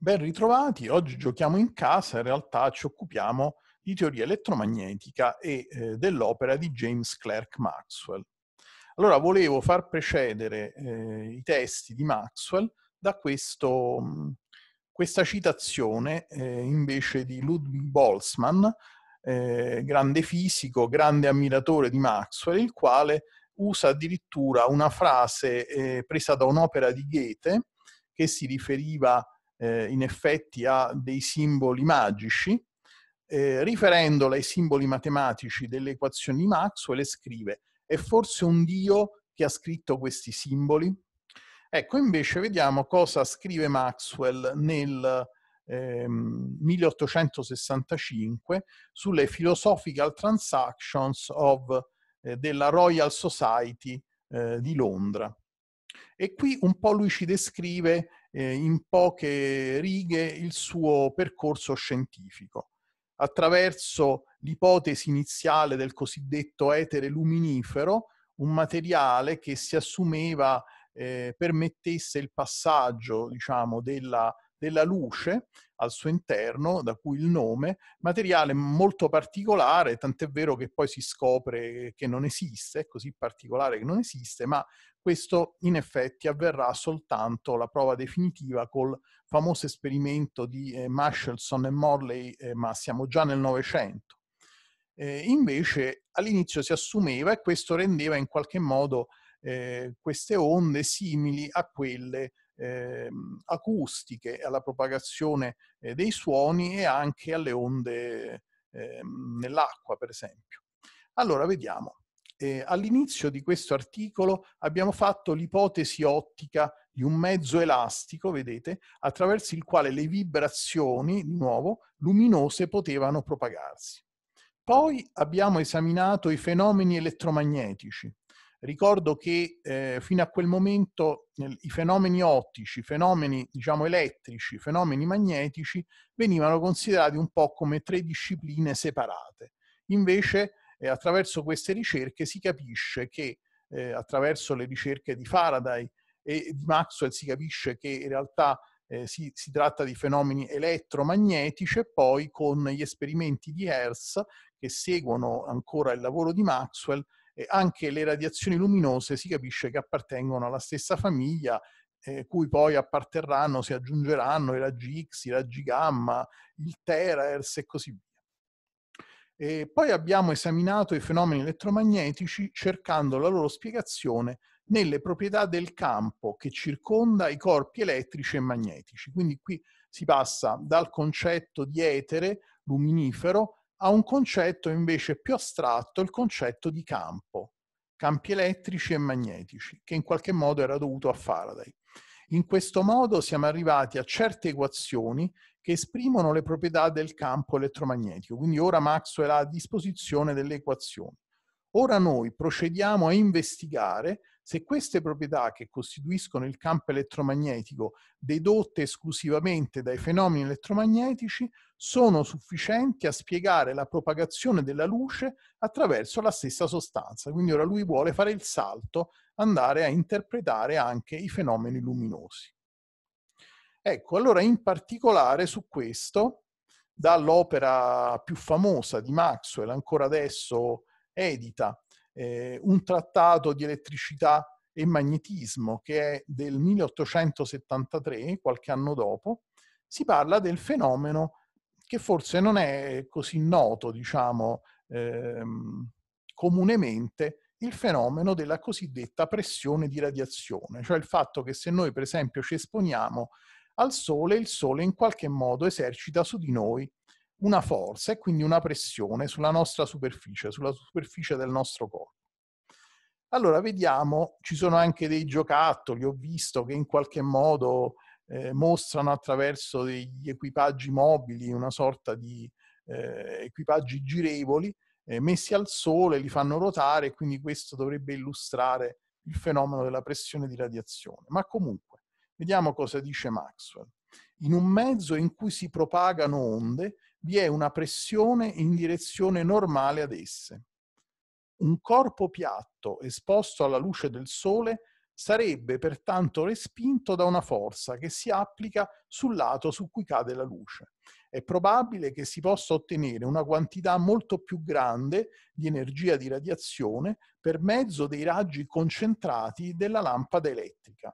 Ben ritrovati, oggi giochiamo in casa, in realtà ci occupiamo di teoria elettromagnetica e eh, dell'opera di James Clerk Maxwell. Allora volevo far precedere eh, i testi di Maxwell da questo, mm, questa citazione eh, invece di Ludwig Boltzmann, eh, grande fisico, grande ammiratore di Maxwell, il quale usa addirittura una frase eh, presa da un'opera di Goethe che si riferiva a eh, in effetti ha dei simboli magici, eh, riferendola ai simboli matematici delle equazioni di Maxwell e scrive è forse un dio che ha scritto questi simboli? Ecco, invece vediamo cosa scrive Maxwell nel eh, 1865 sulle Philosophical Transactions of, eh, della Royal Society eh, di Londra. E qui un po' lui ci descrive eh, in poche righe il suo percorso scientifico attraverso l'ipotesi iniziale del cosiddetto etere luminifero, un materiale che si assumeva eh, permettesse il passaggio diciamo, della della luce al suo interno, da cui il nome, materiale molto particolare, tant'è vero che poi si scopre che non esiste, è così particolare che non esiste, ma questo in effetti avverrà soltanto la prova definitiva col famoso esperimento di eh, Marshalson e Morley, eh, ma siamo già nel Novecento. Eh, invece all'inizio si assumeva e questo rendeva in qualche modo eh, queste onde simili a quelle Ehm, acustiche, alla propagazione eh, dei suoni e anche alle onde ehm, nell'acqua, per esempio. Allora, vediamo. Eh, all'inizio di questo articolo abbiamo fatto l'ipotesi ottica di un mezzo elastico, vedete, attraverso il quale le vibrazioni, di nuovo, luminose potevano propagarsi. Poi abbiamo esaminato i fenomeni elettromagnetici, Ricordo che eh, fino a quel momento eh, i fenomeni ottici, i fenomeni diciamo, elettrici, i fenomeni magnetici venivano considerati un po' come tre discipline separate. Invece eh, attraverso queste ricerche si capisce che eh, attraverso le ricerche di Faraday e di Maxwell si capisce che in realtà eh, si, si tratta di fenomeni elettromagnetici e poi con gli esperimenti di Hertz che seguono ancora il lavoro di Maxwell eh, anche le radiazioni luminose si capisce che appartengono alla stessa famiglia eh, cui poi apparterranno, si aggiungeranno i raggi X, i raggi gamma, il terahertz e così via. E poi abbiamo esaminato i fenomeni elettromagnetici cercando la loro spiegazione nelle proprietà del campo che circonda i corpi elettrici e magnetici. Quindi qui si passa dal concetto di etere luminifero a un concetto invece più astratto, il concetto di campo, campi elettrici e magnetici, che in qualche modo era dovuto a Faraday. In questo modo siamo arrivati a certe equazioni che esprimono le proprietà del campo elettromagnetico, quindi ora Maxwell ha a disposizione delle equazioni. Ora noi procediamo a investigare se queste proprietà che costituiscono il campo elettromagnetico dedotte esclusivamente dai fenomeni elettromagnetici sono sufficienti a spiegare la propagazione della luce attraverso la stessa sostanza. Quindi ora lui vuole fare il salto, andare a interpretare anche i fenomeni luminosi. Ecco, allora in particolare su questo, dall'opera più famosa di Maxwell, ancora adesso edita eh, un trattato di elettricità e magnetismo che è del 1873, qualche anno dopo, si parla del fenomeno che forse non è così noto, diciamo, ehm, comunemente, il fenomeno della cosiddetta pressione di radiazione, cioè il fatto che se noi per esempio ci esponiamo al sole, il sole in qualche modo esercita su di noi una forza e quindi una pressione sulla nostra superficie, sulla superficie del nostro corpo. Allora vediamo, ci sono anche dei giocattoli, ho visto che in qualche modo eh, mostrano attraverso degli equipaggi mobili una sorta di eh, equipaggi girevoli eh, messi al sole, li fanno rotare e quindi questo dovrebbe illustrare il fenomeno della pressione di radiazione. Ma comunque, vediamo cosa dice Maxwell. In un mezzo in cui si propagano onde vi è una pressione in direzione normale ad esse. Un corpo piatto esposto alla luce del sole sarebbe pertanto respinto da una forza che si applica sul lato su cui cade la luce. È probabile che si possa ottenere una quantità molto più grande di energia di radiazione per mezzo dei raggi concentrati della lampada elettrica.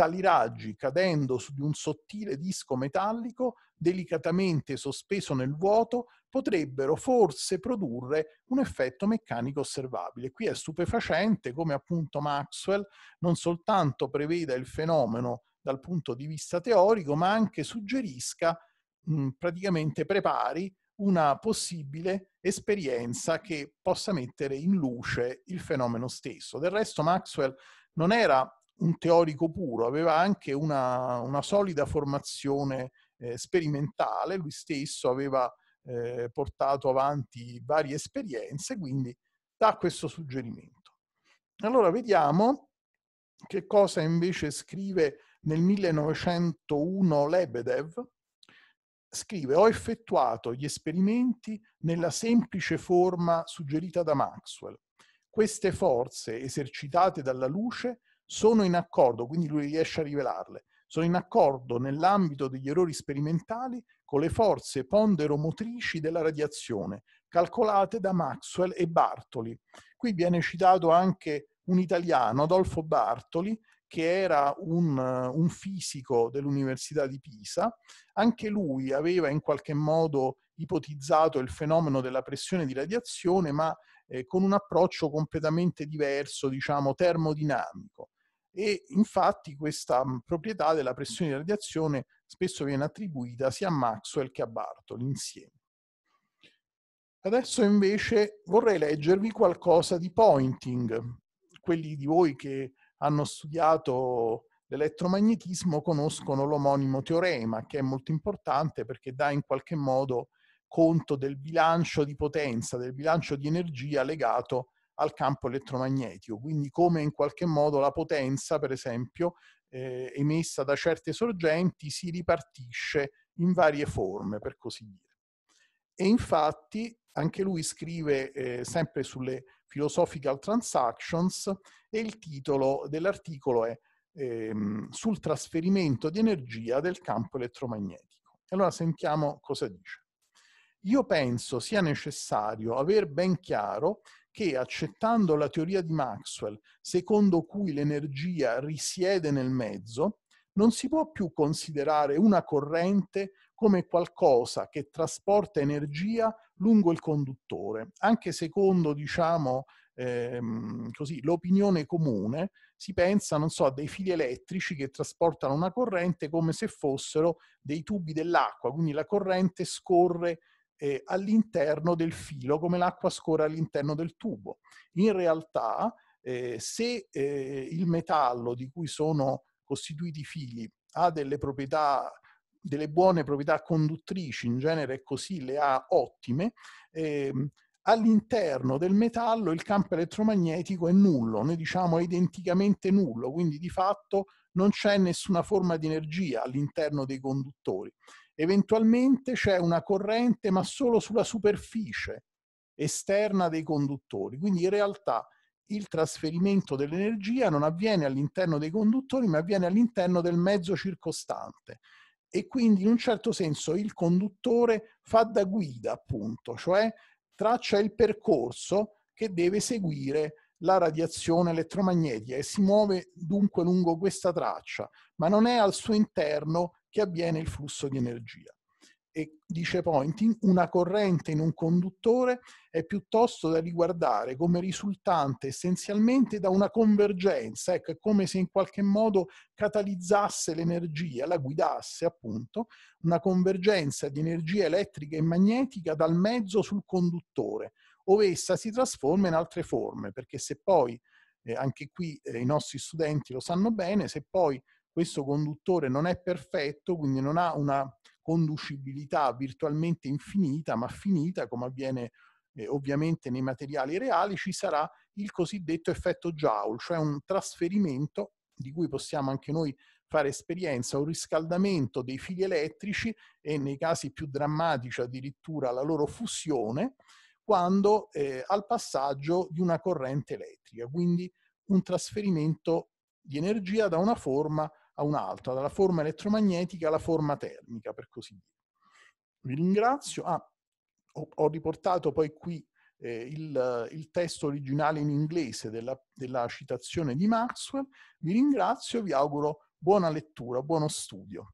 Tali raggi, cadendo su di un sottile disco metallico, delicatamente sospeso nel vuoto, potrebbero forse produrre un effetto meccanico osservabile. Qui è stupefacente come appunto Maxwell non soltanto preveda il fenomeno dal punto di vista teorico, ma anche suggerisca, mh, praticamente prepari una possibile esperienza che possa mettere in luce il fenomeno stesso. Del resto Maxwell non era un teorico puro, aveva anche una, una solida formazione eh, sperimentale, lui stesso aveva eh, portato avanti varie esperienze, quindi dà questo suggerimento. Allora vediamo che cosa invece scrive nel 1901 Lebedev. Scrive, ho effettuato gli esperimenti nella semplice forma suggerita da Maxwell. Queste forze esercitate dalla luce sono in accordo, quindi lui riesce a rivelarle, sono in accordo nell'ambito degli errori sperimentali con le forze ponderomotrici della radiazione, calcolate da Maxwell e Bartoli. Qui viene citato anche un italiano, Adolfo Bartoli, che era un, un fisico dell'Università di Pisa. Anche lui aveva in qualche modo ipotizzato il fenomeno della pressione di radiazione, ma eh, con un approccio completamente diverso, diciamo termodinamico e infatti questa proprietà della pressione di radiazione spesso viene attribuita sia a Maxwell che a Bartoli insieme. Adesso invece vorrei leggervi qualcosa di pointing. Quelli di voi che hanno studiato l'elettromagnetismo conoscono l'omonimo teorema, che è molto importante perché dà in qualche modo conto del bilancio di potenza, del bilancio di energia legato a al campo elettromagnetico, quindi come in qualche modo la potenza, per esempio, eh, emessa da certe sorgenti si ripartisce in varie forme, per così dire. E infatti anche lui scrive eh, sempre sulle Philosophical Transactions e il titolo dell'articolo è ehm, sul trasferimento di energia del campo elettromagnetico. Allora sentiamo cosa dice. Io penso sia necessario aver ben chiaro che accettando la teoria di Maxwell, secondo cui l'energia risiede nel mezzo, non si può più considerare una corrente come qualcosa che trasporta energia lungo il conduttore. Anche secondo, diciamo, ehm, così, l'opinione comune, si pensa, non so, a dei fili elettrici che trasportano una corrente come se fossero dei tubi dell'acqua, quindi la corrente scorre eh, all'interno del filo, come l'acqua scorre all'interno del tubo. In realtà, eh, se eh, il metallo di cui sono costituiti i fili ha delle proprietà delle buone proprietà conduttrici, in genere così le ha ottime, ehm, all'interno del metallo il campo elettromagnetico è nullo, noi diciamo è identicamente nullo, quindi di fatto non c'è nessuna forma di energia all'interno dei conduttori eventualmente c'è una corrente ma solo sulla superficie esterna dei conduttori. Quindi in realtà il trasferimento dell'energia non avviene all'interno dei conduttori ma avviene all'interno del mezzo circostante e quindi in un certo senso il conduttore fa da guida appunto, cioè traccia il percorso che deve seguire la radiazione elettromagnetica e si muove dunque lungo questa traccia, ma non è al suo interno che avviene il flusso di energia. E dice Pointing, una corrente in un conduttore è piuttosto da riguardare come risultante essenzialmente da una convergenza, ecco, è come se in qualche modo catalizzasse l'energia, la guidasse appunto, una convergenza di energia elettrica e magnetica dal mezzo sul conduttore, ove essa si trasforma in altre forme, perché se poi, eh, anche qui eh, i nostri studenti lo sanno bene, se poi questo conduttore non è perfetto, quindi non ha una conducibilità virtualmente infinita, ma finita come avviene eh, ovviamente nei materiali reali, ci sarà il cosiddetto effetto Joule, cioè un trasferimento di cui possiamo anche noi fare esperienza, un riscaldamento dei fili elettrici e nei casi più drammatici addirittura la loro fusione, quando eh, al passaggio di una corrente elettrica, quindi un trasferimento di energia da una forma a un'altra, dalla forma elettromagnetica alla forma termica, per così dire. Vi ringrazio. Ah, ho, ho riportato poi qui eh, il, il, testo originale in inglese della, della citazione di Maxwell. Vi ringrazio e vi auguro buona lettura, buono studio.